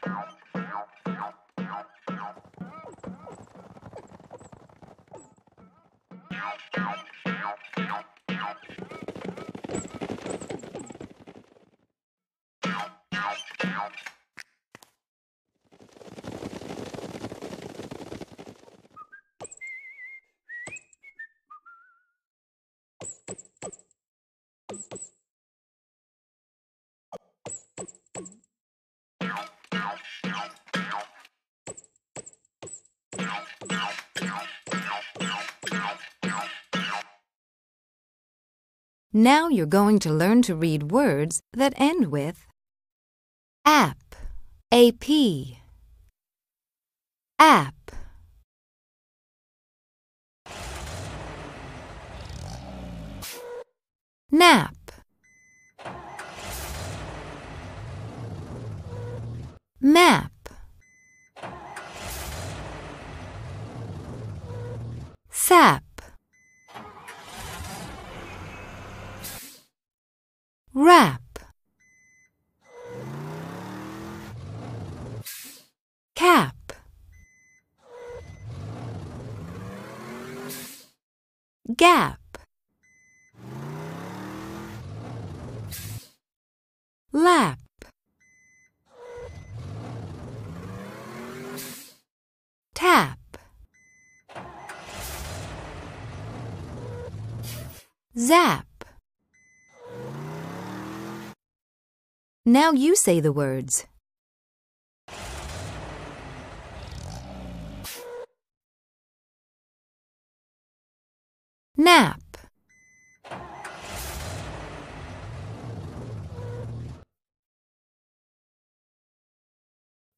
you Now you're going to learn to read words that end with app, ap, app. Nap, map, sap. wrap cap gap lap tap zap Now you say the words. Nap.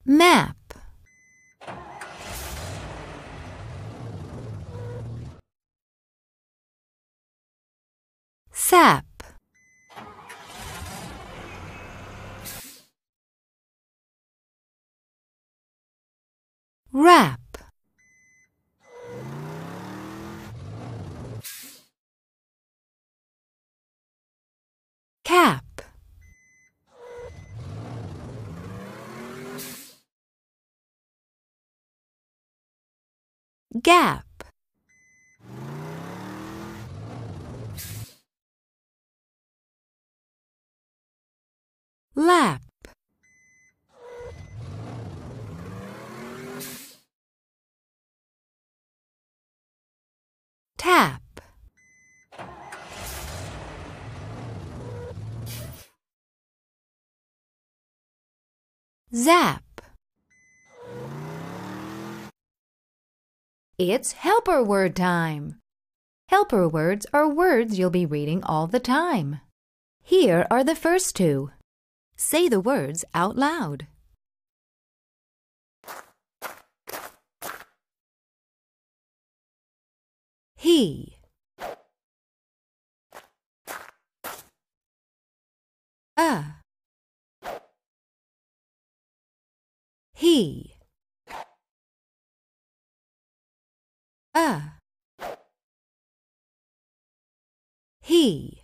Map. Sap. wrap cap gap lap Tap. Zap. It's helper word time. Helper words are words you'll be reading all the time. Here are the first two. Say the words out loud. he. A. He. A. He.